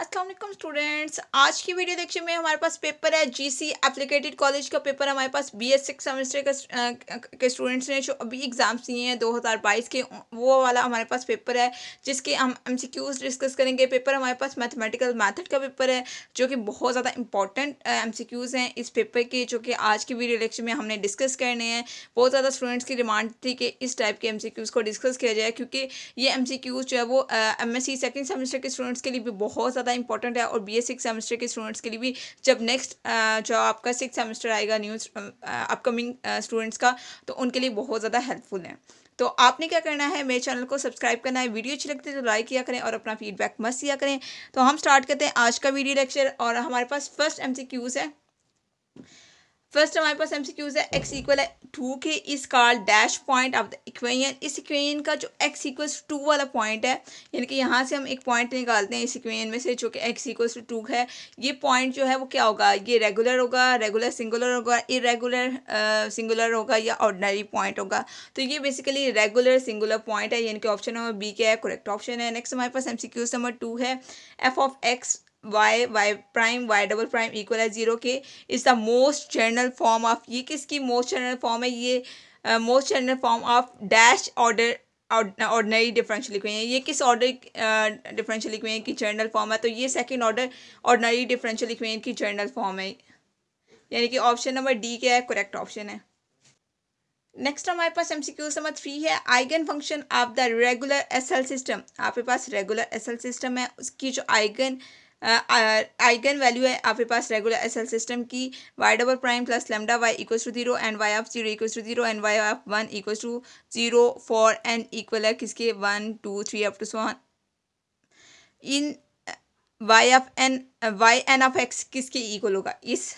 Aslam students आज की video lecture में हमारे पास पेपर है जीसी एप्लीकेटेड कॉलेज का पेपर हमारे पास बी एस सिक्स सेमेस्टर का के स्टूडेंट्स ने जो अभी एग्ज़ाम्स दिए हैं 2022 के वो वाला हमारे पास पेपर है जिसके हम एम सी क्यूज़ डिस्कस करेंगे पेपर हमारे पास मैथमेटिकल मैथड का पेपर है जो कि बहुत ज़्यादा इंपॉर्टेंट एम सी क्यूज़ हैं इस पेपर के जो कि आज की वीडियो लेक्चर में हमने डिस्कस करने हैं बहुत ज़्यादा स्टूडेंट्स की डिमांड थी कि इस टाइप के एम सी क्यूज़ को डिस्कस किया जाए क्योंकि ये एम सी क्यूज़ जो है वो M S C second semester के स्टूडेंट्स के लिए भी बहुत ज़्यादा इंपॉर्टेंट है और बी एस सिक्स सेमेस्टर के स्टूडेंट्स के लिए भी जब नेक्स्ट जो आपका सिक्स सेमेस्टर आएगा न्यूज अपकमिंग स्टूडेंट्स का तो उनके लिए बहुत ज़्यादा हेल्पफुल है तो आपने क्या करना है मेरे चैनल को सब्सक्राइब करना है वीडियो अच्छी लगती है तो लाइक किया करें और अपना फीडबैक मस्त किया करें तो हम स्टार्ट करते हैं आज का वीडियो लेक्चर और हमारे पास फर्स्ट एम है फर्स्ट हमारे पास क्यूज है एक्स इक्वल है टू के इस कार dash point of the equation इस इक्वेशन का जो एक्स इक्वल टू वाला पॉइंट है यानी कि यहाँ से हम एक पॉइंट निकालते हैं इस इक्वेशन में से जो कि एक्स इक्वल टू है ये पॉइंट जो है वो क्या होगा ये रेगुलर होगा रेगुलर सिंगुलर होगा इरेगुलर सिंगुलर होगा या ऑर्डनरी पॉइंट होगा तो ये बेसिकली रेगुलर सिंगुलर पॉइंट है यानी कि ऑप्शन नंबर बी क्या है करेक्ट ऑप्शन है नेक्स्ट हमारे पास एम नंबर टू है F of x y y prime y double prime equal है ज़ीरो के is the most general form of ये किसकी मोस्ट जनरल फॉर्म है ये most general form of dash order ordinary differential equation ये किस order differential equation की general form है तो ये second order ordinary differential equation की जर्नल फॉर्म है यानी कि ऑप्शन नंबर डी क्या है करेक्ट ऑप्शन है नेक्स्ट हमारे पास M C Q number three है eigen function of the regular S L system आपके पास रेगुलर एस एल सिस्टम है उसकी जो आइगन आइगन वैल्यू है आपके पास रेगुलर एस एल सिस्टम की y double prime plus lambda y equal to zero and y of zero equal to zero and y of one equal to zero four and equal है किसके one two three up to so one in y of n y n of x किसके equal होगा इस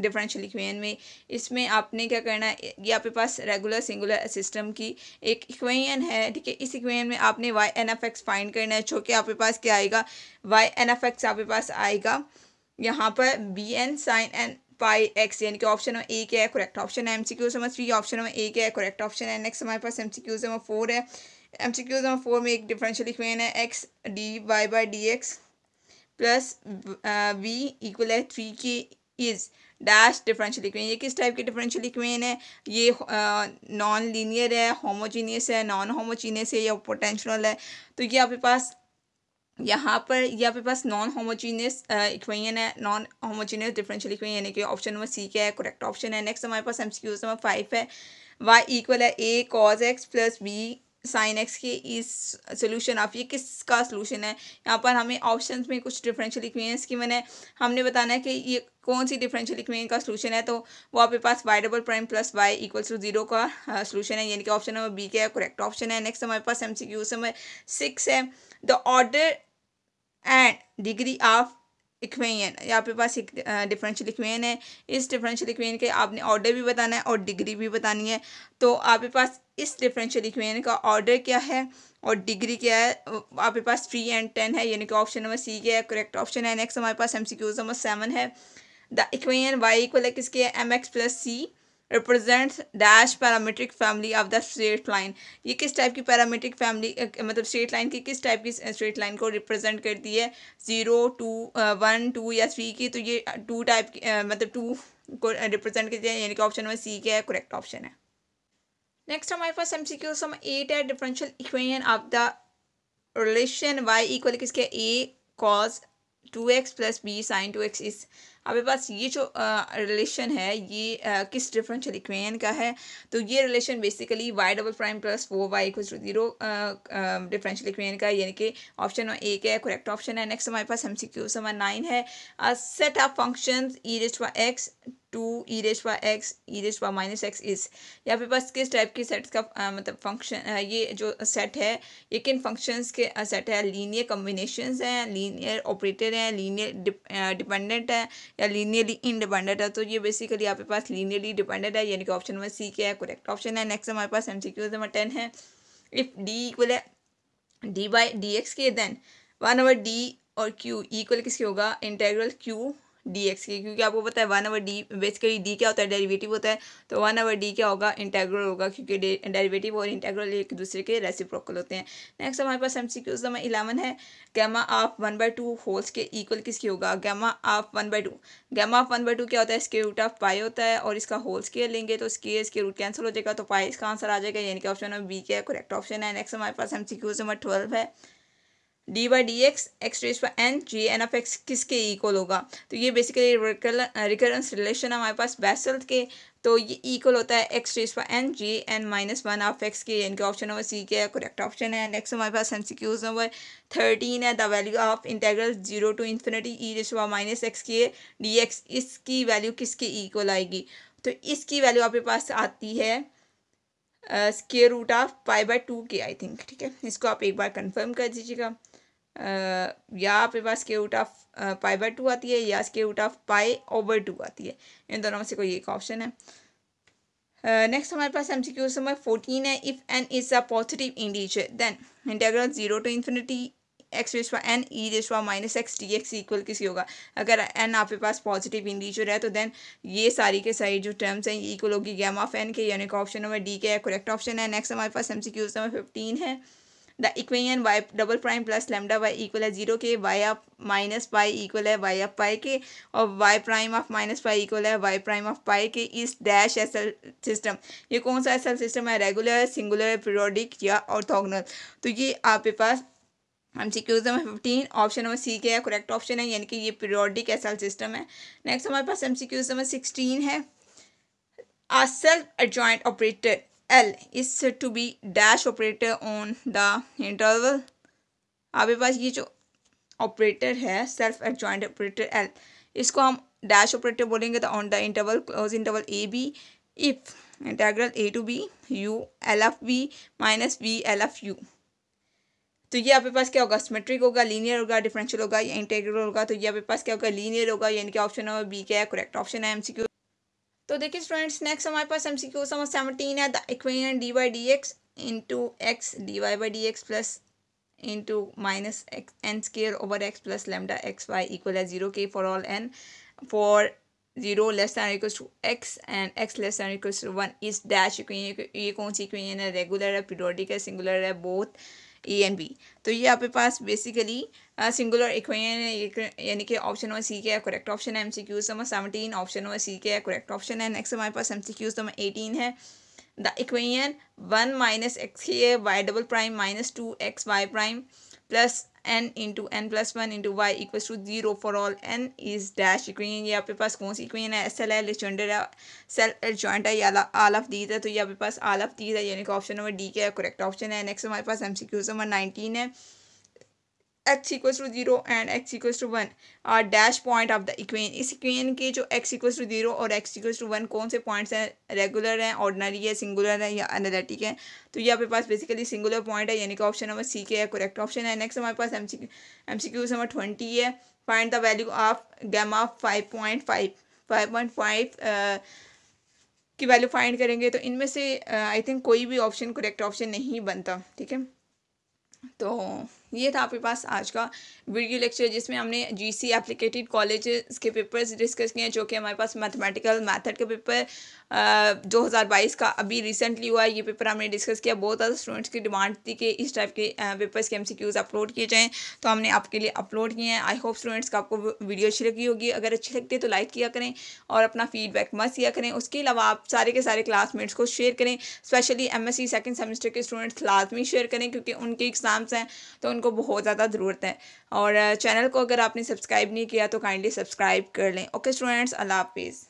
differential equation में इसमें आपने क्या करना है ये आपके पास रेगुलर सिंगुलर सिस्टम की एक इक्वेशन है ठीक है इस इक्वेशन में आपने y n f x find करना है जो कि आपके पास क्या आएगा वाई एन एफ एक्स आपके पास आएगा यहाँ पर b n sine n pi x यानी कि ऑप्शन ए क्या है करेक्ट ऑप्शन है एम सी क्यू समझ थ्री ऑप्शन नंबर ए क्या है करेक्ट ऑप्शन है नेक्स्ट हमारे पास M C Q number four है M C Q number four में एक डिफरेंशियल इक्वेशन है x D Y by D x plus b equal है थ्री के इज़ डैश डिफरेंशियल इक्वेशन ये किस टाइप की डिफरेंशियल इक्वेशन है ये नॉन लीनियर है होमोजीनियस है नॉन होमोजीनियस है या पोटेंशियल है तो ये आपके पास यहाँ पर ये आपके पास नॉन होमोजीनियस इक्वेशन है नॉन होमोजीनियस डिफरेंशियल इक्वेशन यानी कि ऑप्शन नंबर सी क्या है करेक्ट ऑप्शन है नेक्स्ट हमारे पास एम सी नंबर फाइव है वाई इक्वल है A cos x plus B sine x के इस सोल्यूशन ऑफ ये किसका सोल्यूशन है यहाँ पर हमें ऑप्शन में कुछ डिफरेंशियल इक्वेशंस की मैंने हमने बताना है कि ये कौन सी डिफरेंशियल इक्वेशन का सोल्यूशन है तो वो आपके पास y double prime plus y equals to zero का सोल्यूशन हाँ, है यानी कि ऑप्शन नंबर बी के करेक्ट ऑप्शन है नेक्स्ट हमारे पास एम सी क्यू सिक्स है the order and degree of equation या आपके पास एक डिफरेंशियल इक्वेन है इस डिफरेंशियल इक्वेन के आपने ऑर्डर भी बताना है और डिग्री भी बतानी है तो आपके पास इस डिफरेंशियल इक्वेन का ऑर्डर क्या है और डिग्री क्या है आपके पास थ्री एंड टेन है यानी कि ऑप्शन नंबर सी क्या है करेक्ट ऑप्शन है नेक्स्ट हमारे पास M C Qs number seven है द इक्वेन वाई इक्वल है किसके m x plus c represents dash parametric family of the straight line ये किस टाइप की पैरामीट्रिक फैमिली मतलब स्ट्रेट लाइन की किस टाइप की स्ट्रेट लाइन को रिप्रेजेंट करती है ज़ीरो टू वन टू या थ्री की तो ये टू टाइप की uh, मतलब टू को रिप्रेजेंट करती है यानी कि ऑप्शन नंबर सी के है करेक्ट ऑप्शन है नेक्स्ट हमारे पास एम सी क्यू एट है differential equation of the relation y equal किसके A cos two x plus B sine two x इस आपके पास ये जो रिलेशन है ये आ, किस डिफरेंशियल इक्वेशन का है तो ये relation basically y double prime plus four y equal to zero differential equation का यानी कि ऑप्शन एक है करेक्ट ऑप्शन है नेक्स्ट हमारे पास M C Q number nine है set of function e raised x two e raise वा एक्स ई रेज वा माइनस एक्स इस ये आपके पास किस टाइप के सेट्स का आ, मतलब फंक्शन ये जो सेट है ये किन फंक्शंस के सेट है लीनियर कम्बिनेशन हैं लीनियर ऑपरेटर हैं लीनियर डिपेंडेंट है या लीनियरली इनडिपेंडेंट है तो ये बेसिकली आपके पास लीनियरली डिपेंडेंट है यानी कि ऑप्शन नंबर सी क्या है करेक्ट ऑप्शन है नेक्स्ट हमारे पास M C Q number ten है इफ़ डी इक्वल है डी बाई डी एक्स के देन वन ओवर डी और क्यू इक्वल किसके होगा इंटेग्रल क्यू डी एक्स के क्योंकि आपको पता है one over D basically D क्या होता है डेरिवेटिव होता है तो वन ओवर डी क्या होगा इंटेग्रल होगा क्योंकि डेरिवेटिव और इंटेग्रल एक दूसरे के रेसिप्रोकल होते हैं नेक्स्ट हमारे पास M C Qs number eleven है gamma of one by two होल्स के इक्वल किसकी होगा gamma of one by two gamma of one by two क्या होता है इसके रूट ऑफ पाई होता है और इसका होल के लेंगे तो इसके इसके रूट कैंसिल हो जाएगा तो पाई इसका आंसर आ जाएगा यानी कि ऑप्शन नंबर बी क्या करेक्ट ऑप्शन है नेक्स्ट हमारे पास M C Qs number twelve है d Y D x x raise पर n G n of x किसके इक्वल होगा तो ये बेसिकली रिकरेंस रिलेशन हमारे पास बेसल के तो ये इक्वल होता है एक्स रेज पर n G n minus one of x के एन के ऑप्शन नंबर सी के करेक्ट ऑप्शन है नेक्स्ट हमारे पास N C Qs number thirteen है the value of integral zero to infinity e raise पर माइनस एक्स के डी एक्स इसकी वैल्यू किसके इक्वल आएगी तो इसकी वैल्यू आपके पास आती है square root of pi by two के आई थिंक ठीक है इसको आप एक बार कंफर्म कर दीजिएगा uh, या आपके पास square root of pi by two आती है या square root of pi over two आती है इन दोनों में से कोई एक ऑप्शन है नेक्स्ट uh, हमारे पास एम सी क्यू समय फोर्टीन है if n is a positive integer then integral zero to infinity x raise n e raise minus x d x equal किसी होगा अगर एन आपके पास पॉजिटिव इंडीजर है तो देन ये सारी के सारी जो टर्म्स हैं इक्वल होगी गैम ऑफ एन के यानी का ऑप्शन नंबर डी के करेक्ट ऑप्शन है नेक्स्ट हमारे पास M C Qs number fifteen है the equation y double prime plus lambda y equal है जीरो के y of minus pi equal है वाई ऑफ पाई के और y prime of minus pi equal है वाई प्राइम ऑफ पाई के इस dash S L system ये कौन सा एस एल सिस्टम है रेगुलर सिंगुलर पीरियोडिक या ऑर्थोगनल तो ये आपके पास हम Qs number fifteen option number C के है करेक्ट ऑप्शन है यानी कि ये पीरियोडिक एसल सिस्टम है नेक्स्ट हमारे पास एम क्यूज नंबर सिक्सटीन है a self adjoint operator L is to be dash operator on the interval आपके पास ये जो ऑपरेटर है सेल्फ एडजॉइंट ऑपरेटर एल इसको हम डैश ऑपरेटर बोलेंगे तो on the interval close interval a b if integral a to b u L f b minus b L f u तो ये आपके पास क्या होगा सिमेट्रिक होगा लीनियर होगा डिफरेंशियल होगा या इंटेग्रल होगा तो ये आपके पास क्या होगा लीनियर होगा यानी कि ऑप्शन नंबर बी क्या है करेक्ट ऑप्शन है एमसीक्यू तो देखिए स्टूडेंट्स नेक्स्ट हमारे पास एमसीक्यू समझ सेवनटीन है the equation D Y D X into X D Y by D x plus into minus X N square over X plus lambda X Y equal है zero के for all N for zero less than equals to X and X less than equals to one is dash equation ये कौन सी equation है regular है periodic है singular है both A and B तो ये आपके पास बेसिकली सिंगुलर इक्वेशन यानी कि ऑप्शन वन सी के है करेक्ट ऑप्शन है M C Qs number seventeen option one C के है करेक्ट ऑप्शन है नेक्स्ट हमारे पास M C Qs number eighteen है the equation one minus x के Y double prime minus two X Y prime plus N into N plus one into Y equal to zero for all N is dash equation ये आपके पास कौन सी equation है S L है Legender है self adjoint uh, है या आल ऑफ दीज है तो ये आपके पास आल ऑफ दीज है यानी कि ऑप्शन नंबर डी के करेक्ट ऑप्शन है नेक्स्ट हमारे पास M C Qs number nineteen है X equals to zero and X equals to one are dash point of the equation is equation के जो एक्स इक्वल्स टू जीरो और X equals to one कौन से points हैं regular हैं ordinary है singular है या एनालिटिक है तो ये आपके पास बेसिकली सिंगुलर पॉइंट है यानी कि ऑप्शन नंबर सी के है करेक्ट ऑप्शन है नेक्स्ट हमारे पास M C M C Qs number twenty है find the value of gamma of five point five five point five की वैल्यू फाइंड करेंगे तो इनमें से आई uh, थिंक कोई भी ऑप्शन करेक्ट ऑप्शन नहीं बनता ठीक है तो ये था आपके पास आज का वीडियो लेक्चर जिसमें हमने जीसी एप्लीकेटेड कॉलेजेस के पेपर्स डिस्कस किए हैं जो कि हमारे पास मैथमेटिकल मेथड के पेपर दो हज़ार बाईस का अभी रिसेंटली हुआ है ये पेपर हमने डिस्कस किया बहुत ज़्यादा स्टूडेंट्स की डिमांड थी कि इस टाइप के पेपर्स के एम सी क्यूज़ अपलोड किए जाएँ तो हमने आपके लिए अपलोड किए हैं आई होप स्टूडेंट्स का आपको वीडियो अच्छी लगी होगी अगर अच्छी लगती है तो लाइक किया करें और अपना फीडबैक मत किया करें उसके अलावा आप सारे के सारे क्लासमेट्स को शेयर करें specially M S second semester के स्टूडेंट्स लाजमी शेयर करें क्योंकि उनके एग्ज़ाम्स हैं तो उनको को बहुत ज़्यादा ज़रूरत है और चैनल को अगर आपने सब्सक्राइब नहीं किया तो काइंडली सब्सक्राइब कर लें ओके स्टूडेंट्स अल्लाह हाफिज़